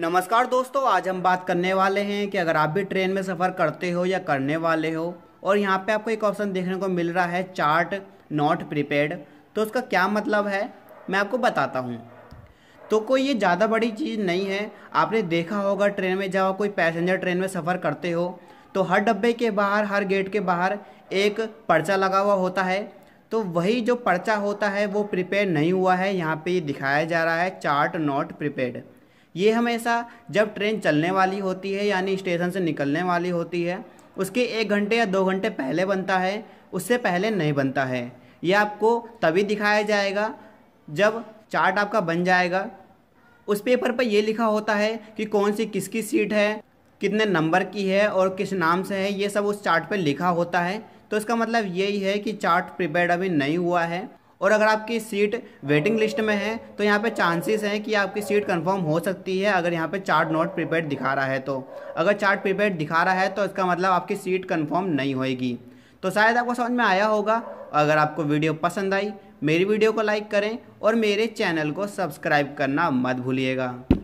नमस्कार दोस्तों आज हम बात करने वाले हैं कि अगर आप भी ट्रेन में सफ़र करते हो या करने वाले हो और यहाँ पे आपको एक ऑप्शन देखने को मिल रहा है चार्ट नॉट प्रिपेड तो उसका क्या मतलब है मैं आपको बताता हूँ तो कोई ये ज़्यादा बड़ी चीज़ नहीं है आपने देखा होगा ट्रेन में जब कोई पैसेंजर ट्रेन में सफ़र करते हो तो हर डब्बे के बाहर हर गेट के बाहर एक पर्चा लगा हुआ होता है तो वही जो पर्चा होता है वो प्रिपेयर नहीं हुआ है यहाँ पे दिखाया जा रहा है चार्ट नॉट प्रिपेयर्ड ये हमेशा जब ट्रेन चलने वाली होती है यानी स्टेशन से निकलने वाली होती है उसके एक घंटे या दो घंटे पहले बनता है उससे पहले नहीं बनता है ये आपको तभी दिखाया जाएगा जब चार्ट आपका बन जाएगा उस पेपर पर यह लिखा होता है कि कौन सी किसकी सीट है कितने नंबर की है और किस नाम से है ये सब उस चार्ट पर लिखा होता है तो इसका मतलब यही है कि चार्ट प्रिपेयर अभी नहीं हुआ है और अगर आपकी सीट वेटिंग लिस्ट में है तो यहाँ पे चांसेस हैं कि आपकी सीट कंफर्म हो सकती है अगर यहाँ पे चार्ट नॉट प्रिपेयर दिखा रहा है तो अगर चार्ट प्रिपेयर दिखा रहा है तो इसका मतलब आपकी सीट कंफर्म नहीं होएगी तो शायद आपको समझ में आया होगा अगर आपको वीडियो पसंद आई मेरी वीडियो को लाइक करें और मेरे चैनल को सब्सक्राइब करना मत भूलिएगा